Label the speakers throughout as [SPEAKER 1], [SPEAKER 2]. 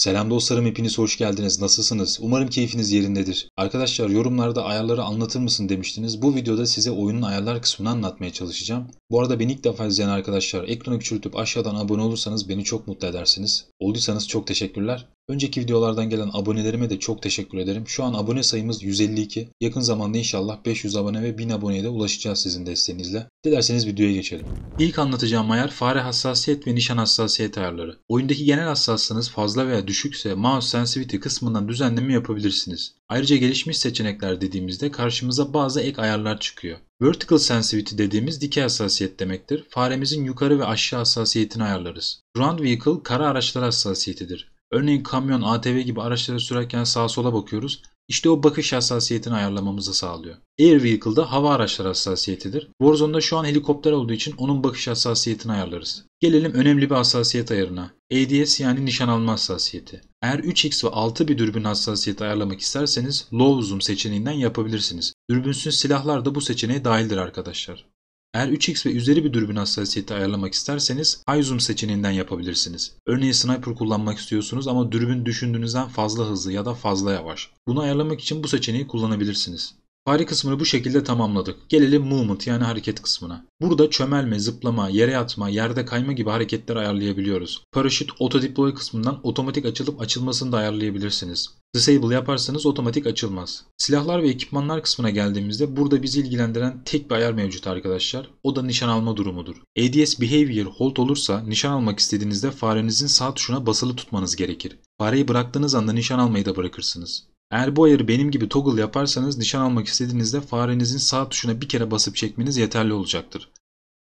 [SPEAKER 1] Selam dostlarım hepiniz hoş geldiniz. Nasılsınız? Umarım keyfiniz yerindedir. Arkadaşlar yorumlarda ayarları anlatır mısın demiştiniz. Bu videoda size oyunun ayarlar kısmını anlatmaya çalışacağım. Bu arada beni ilk defa izleyen arkadaşlar ekranı küçültüp aşağıdan abone olursanız beni çok mutlu edersiniz. Olduysanız çok teşekkürler. Önceki videolardan gelen abonelerime de çok teşekkür ederim. Şu an abone sayımız 152. Yakın zamanda inşallah 500 abone ve 1000 aboneye de ulaşacağız sizin desteğinizle. Dilerseniz videoya geçelim. İlk anlatacağım ayar fare hassasiyet ve nişan hassasiyet ayarları. Oyundaki genel hassaslığınız fazla veya düşükse mouse sensitivity kısmından düzenleme yapabilirsiniz. Ayrıca gelişmiş seçenekler dediğimizde karşımıza bazı ek ayarlar çıkıyor. Vertical sensitivity dediğimiz dikey hassasiyet demektir. Faremizin yukarı ve aşağı hassasiyetini ayarlarız. Ground vehicle kara araçlar hassasiyetidir. Örneğin kamyon, ATV gibi araçlara sürerken sağa sola bakıyoruz. İşte o bakış hassasiyetini ayarlamamızı sağlıyor. Air Vehicle'da hava araçları hassasiyetidir. Warzone'da şu an helikopter olduğu için onun bakış hassasiyetini ayarlarız. Gelelim önemli bir hassasiyet ayarına. ADS yani nişan alma hassasiyeti. Eğer 3x ve 6 bir dürbün hassasiyeti ayarlamak isterseniz low zoom seçeneğinden yapabilirsiniz. Dürbünsüz silahlar da bu seçeneğe dahildir arkadaşlar. Eğer 3x ve üzeri bir dürbün hassasiyeti ayarlamak isterseniz high zoom seçeneğinden yapabilirsiniz. Örneğin sniper kullanmak istiyorsunuz ama dürbün düşündüğünüzden fazla hızlı ya da fazla yavaş. Bunu ayarlamak için bu seçeneği kullanabilirsiniz. Fare kısmını bu şekilde tamamladık. Gelelim movement yani hareket kısmına. Burada çömelme, zıplama, yere atma, yerde kayma gibi hareketler ayarlayabiliyoruz. Paraşüt auto deploy kısmından otomatik açılıp açılmasını da ayarlayabilirsiniz. Disable yaparsanız otomatik açılmaz. Silahlar ve ekipmanlar kısmına geldiğimizde burada bizi ilgilendiren tek bir ayar mevcut arkadaşlar. O da nişan alma durumudur. ADS Behavior Hold olursa nişan almak istediğinizde farenizin sağ tuşuna basılı tutmanız gerekir. Fareyi bıraktığınız anda nişan almayı da bırakırsınız. Eğer bu ayarı benim gibi toggle yaparsanız nişan almak istediğinizde farenizin sağ tuşuna bir kere basıp çekmeniz yeterli olacaktır.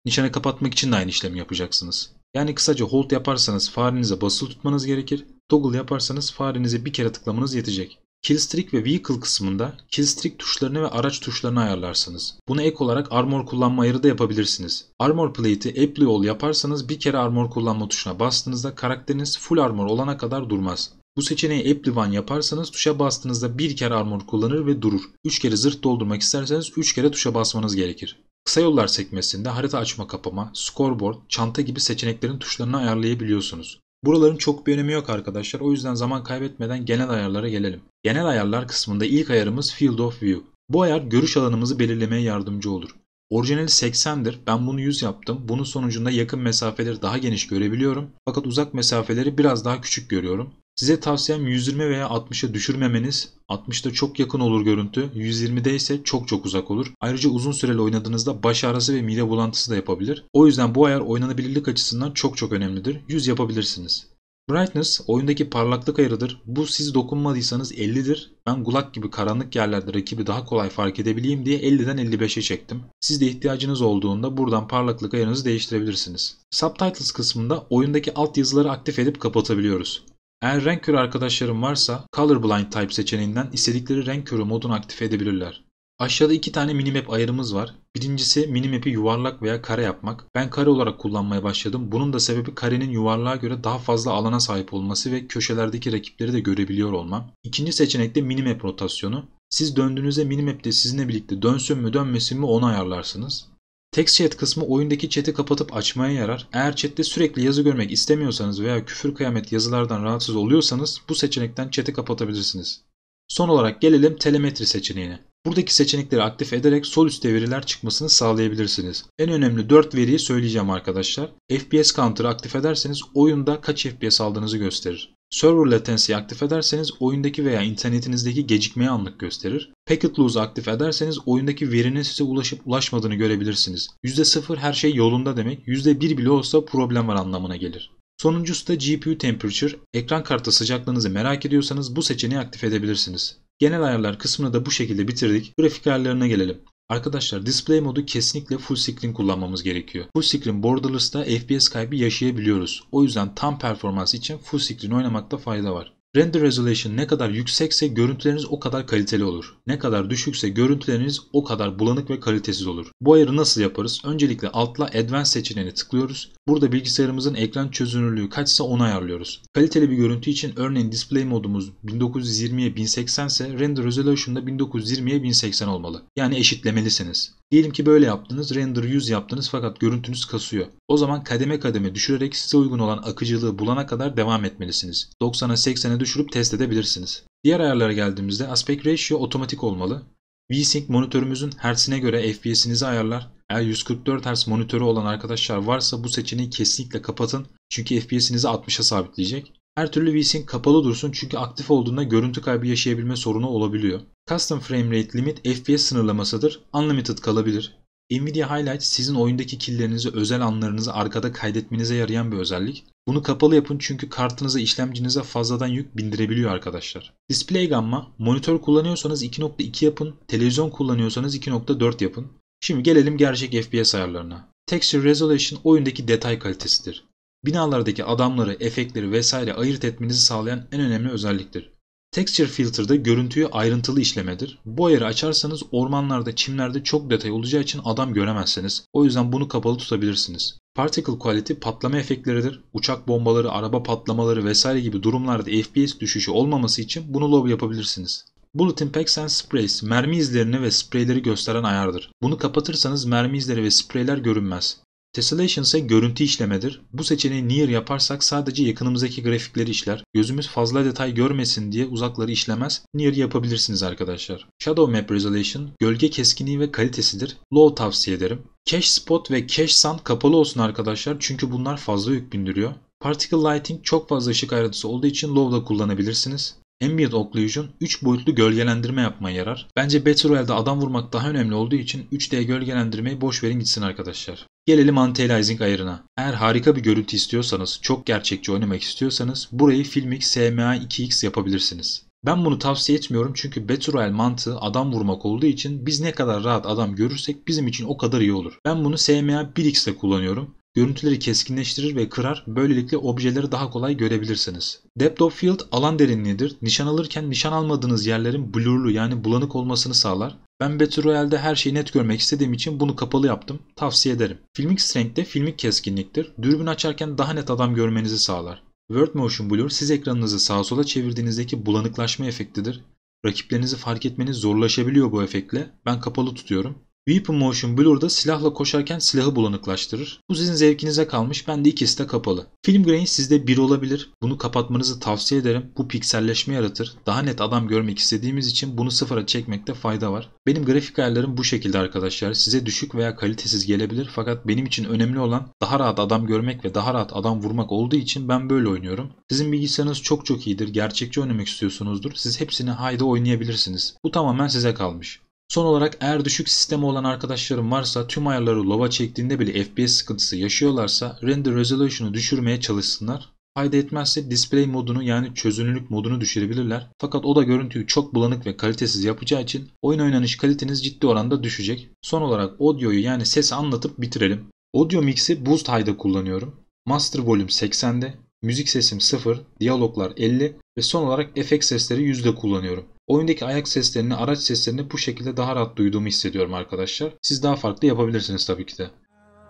[SPEAKER 1] Nişanı kapatmak için de aynı işlemi yapacaksınız. Yani kısaca hold yaparsanız farenize basılı tutmanız gerekir. Toggle yaparsanız farenize bir kere tıklamanız yetecek. Killstreak ve Vehicle kısmında Killstreak tuşlarını ve araç tuşlarını ayarlarsınız. Buna ek olarak Armor kullanma ayarı da yapabilirsiniz. Armor Plate'i Apply All yaparsanız bir kere Armor kullanma tuşuna bastığınızda karakteriniz Full Armor olana kadar durmaz. Bu seçeneği Apple One yaparsanız tuşa bastığınızda bir kere armor kullanır ve durur. 3 kere zırh doldurmak isterseniz 3 kere tuşa basmanız gerekir. Kısa yollar sekmesinde harita açma kapama, scoreboard, çanta gibi seçeneklerin tuşlarını ayarlayabiliyorsunuz. Buraların çok bir önemi yok arkadaşlar o yüzden zaman kaybetmeden genel ayarlara gelelim. Genel ayarlar kısmında ilk ayarımız Field of View. Bu ayar görüş alanımızı belirlemeye yardımcı olur. Orijinali 80'dir. Ben bunu 100 yaptım. Bunun sonucunda yakın mesafeleri daha geniş görebiliyorum. Fakat uzak mesafeleri biraz daha küçük görüyorum. Size tavsiyem 120 veya 60'a düşürmemeniz. 60'da çok yakın olur görüntü, 120'de ise çok çok uzak olur. Ayrıca uzun süreli oynadığınızda baş ağrısı ve mide bulantısı da yapabilir. O yüzden bu ayar oynanabilirlik açısından çok çok önemlidir. 100 yapabilirsiniz. Brightness oyundaki parlaklık ayarıdır. Bu siz dokunmadıysanız 50'dir. Ben gulak gibi karanlık yerlerde rakibi daha kolay fark edebileyim diye 50'den 55'e çektim. Siz de ihtiyacınız olduğunda buradan parlaklık ayarınızı değiştirebilirsiniz. Subtitles kısmında oyundaki alt yazıları aktif edip kapatabiliyoruz. Eğer renk körü arkadaşlarım varsa Colorblind Type seçeneğinden istedikleri renk körü modunu aktif edebilirler. Aşağıda iki tane minimap ayarımız var. Birincisi minimap'i yuvarlak veya kare yapmak. Ben kare olarak kullanmaya başladım. Bunun da sebebi karenin yuvarlığa göre daha fazla alana sahip olması ve köşelerdeki rakipleri de görebiliyor olmam. İkinci seçenek de minimap rotasyonu. Siz döndüğünüzde minimap'te sizinle birlikte dönsün mü dönmesin mi onu ayarlarsınız. Text chat kısmı oyundaki chat'i kapatıp açmaya yarar. Eğer chat'te sürekli yazı görmek istemiyorsanız veya küfür kıyamet yazılardan rahatsız oluyorsanız bu seçenekten chat'i kapatabilirsiniz. Son olarak gelelim telemetri seçeneğine. Buradaki seçenekleri aktif ederek sol üstte veriler çıkmasını sağlayabilirsiniz. En önemli 4 veriyi söyleyeceğim arkadaşlar. FPS Counter'ı aktif ederseniz oyunda kaç FPS aldığınızı gösterir. Server latency aktif ederseniz oyundaki veya internetinizdeki gecikmeyi anlık gösterir. Packet loss'u aktif ederseniz oyundaki verinin size ulaşıp ulaşmadığını görebilirsiniz. %0 her şey yolunda demek, %1 bile olsa problem var anlamına gelir. Sonuncusu da GPU temperature. Ekran kartı sıcaklığınızı merak ediyorsanız bu seçeneği aktif edebilirsiniz. Genel ayarlar kısmını da bu şekilde bitirdik. Grafik ayarlarına gelelim. Arkadaşlar display modu kesinlikle full screen kullanmamız gerekiyor. Full screen borderless'ta FPS kaybı yaşayabiliyoruz. O yüzden tam performans için full screen oynamakta fayda var. Render resolution ne kadar yüksekse görüntüleriniz o kadar kaliteli olur. Ne kadar düşükse görüntüleriniz o kadar bulanık ve kalitesiz olur. Bu ayarı nasıl yaparız? Öncelikle altla Advanced seçeneğine tıklıyoruz. Burada bilgisayarımızın ekran çözünürlüğü kaçsa onu ayarlıyoruz. Kaliteli bir görüntü için örneğin display modumuz 1920 x 1080 ise render resolution da 1920 x 1080 olmalı. Yani eşitlemelisiniz. Diyelim ki böyle yaptınız. Render 100 yaptınız fakat görüntünüz kasıyor. O zaman kademe kademe düşürerek size uygun olan akıcılığı bulana kadar devam etmelisiniz. 90'a 80'e düşürüp test edebilirsiniz. Diğer ayarlara geldiğimizde aspect ratio otomatik olmalı. VSync monitörümüzün hertzine göre FPS'inizi ayarlar. Eğer 144 Hz monitörü olan arkadaşlar varsa bu seçeneği kesinlikle kapatın. Çünkü FPS'inizi 60'a sabitleyecek. Her türlü vSync kapalı dursun çünkü aktif olduğunda görüntü kaybı yaşayabilme sorunu olabiliyor. Custom Frame Rate Limit FPS sınırlamasıdır. Unlimited kalabilir. Nvidia Highlight sizin oyundaki killerinizi, özel anlarınızı arkada kaydetmenize yarayan bir özellik. Bunu kapalı yapın çünkü kartınıza, işlemcinize fazladan yük bindirebiliyor arkadaşlar. Display Gamma, monitör kullanıyorsanız 2.2 yapın, televizyon kullanıyorsanız 2.4 yapın. Şimdi gelelim gerçek FPS ayarlarına. Texture Resolution oyundaki detay kalitesidir binalardaki adamları, efektleri vesaire ayırt etmenizi sağlayan en önemli özelliktir. Texture Filter'da görüntüyü ayrıntılı işlemedir. Bu ayarı açarsanız ormanlarda, çimlerde çok detay olacağı için adam göremezsiniz. O yüzden bunu kapalı tutabilirsiniz. Particle Quality patlama efektleridir. Uçak bombaları, araba patlamaları vesaire gibi durumlarda FPS düşüşü olmaması için bunu low yapabilirsiniz. Bullet Impacts and Sprays mermi izlerini ve spreyleri gösteren ayardır. Bunu kapatırsanız mermi izleri ve spreyler görünmez. Tessellation ise görüntü işlemedir. Bu seçeneği near yaparsak sadece yakınımızdaki grafikleri işler. Gözümüz fazla detay görmesin diye uzakları işlemez. Near yapabilirsiniz arkadaşlar. Shadow Map Resolution gölge keskinliği ve kalitesidir. Low tavsiye ederim. Cache Spot ve Cache Sun kapalı olsun arkadaşlar çünkü bunlar fazla yük bindiriyor. Particle Lighting çok fazla ışık ayrıntısı olduğu için Low'da kullanabilirsiniz. Ambient Occlusion 3 boyutlu gölgelendirme yapmaya yarar. Bence Battle Royale'da adam vurmak daha önemli olduğu için 3D gölgelendirmeyi boş verin gitsin arkadaşlar. Gelelim anti-aliasing ayarına. Eğer harika bir görüntü istiyorsanız, çok gerçekçi oynamak istiyorsanız burayı filmic SMA 2X yapabilirsiniz. Ben bunu tavsiye etmiyorum çünkü Battle Royale mantığı adam vurmak olduğu için biz ne kadar rahat adam görürsek bizim için o kadar iyi olur. Ben bunu SMA 1X kullanıyorum. Görüntüleri keskinleştirir ve kırar, böylelikle objeleri daha kolay görebilirsiniz. Depth of Field alan derinliğidir. Nişan alırken nişan almadığınız yerlerin blurlu yani bulanık olmasını sağlar. Ben Battle Royale'de her şeyi net görmek istediğim için bunu kapalı yaptım. Tavsiye ederim. Filmik Strength de filmik keskinliktir. Dürbün açarken daha net adam görmenizi sağlar. World Motion Blur siz ekranınızı sağa sola çevirdiğinizdeki bulanıklaşma efektidir. Rakiplerinizi fark etmeniz zorlaşabiliyor bu efektle. Ben kapalı tutuyorum. Weapon Blur'da silahla koşarken silahı bulanıklaştırır. Bu sizin zevkinize kalmış. Bende ikisi de kapalı. Film grain sizde bir olabilir. Bunu kapatmanızı tavsiye ederim. Bu pikselleşme yaratır. Daha net adam görmek istediğimiz için bunu sıfıra çekmekte fayda var. Benim grafik ayarlarım bu şekilde arkadaşlar. Size düşük veya kalitesiz gelebilir. Fakat benim için önemli olan daha rahat adam görmek ve daha rahat adam vurmak olduğu için ben böyle oynuyorum. Sizin bilgisayarınız çok çok iyidir. Gerçekçi oynamak istiyorsunuzdur. Siz hepsini hayda oynayabilirsiniz. Bu tamamen size kalmış. Son olarak eğer düşük sistemi olan arkadaşlarım varsa tüm ayarları lova çektiğinde bile FPS sıkıntısı yaşıyorlarsa render resolution'u düşürmeye çalışsınlar. Fayda etmezse display modunu yani çözünürlük modunu düşürebilirler. Fakat o da görüntüyü çok bulanık ve kalitesiz yapacağı için oyun oynanış kaliteniz ciddi oranda düşecek. Son olarak audio'yu yani sesi anlatıp bitirelim. Audio mix'i boost high'da kullanıyorum. Master volume 80'de, müzik sesim 0, diyaloglar 50 ve son olarak efekt sesleri 100'de kullanıyorum. Oyundaki ayak seslerini, araç seslerini bu şekilde daha rahat duyduğumu hissediyorum arkadaşlar. Siz daha farklı yapabilirsiniz tabii ki de.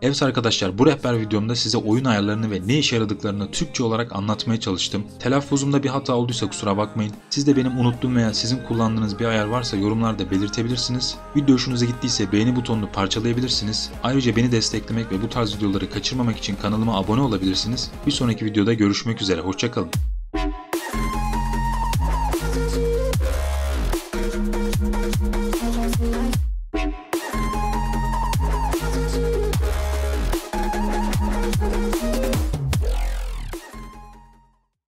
[SPEAKER 1] Evet arkadaşlar bu rehber videomda size oyun ayarlarını ve ne işe yaradıklarını Türkçe olarak anlatmaya çalıştım. Telaffuzumda bir hata olduysa kusura bakmayın. Siz de benim unuttuğum veya sizin kullandığınız bir ayar varsa yorumlarda belirtebilirsiniz. Video hoşunuza gittiyse beğeni butonunu parçalayabilirsiniz. Ayrıca beni desteklemek ve bu tarz videoları kaçırmamak için kanalıma abone olabilirsiniz. Bir sonraki videoda görüşmek üzere hoşçakalın.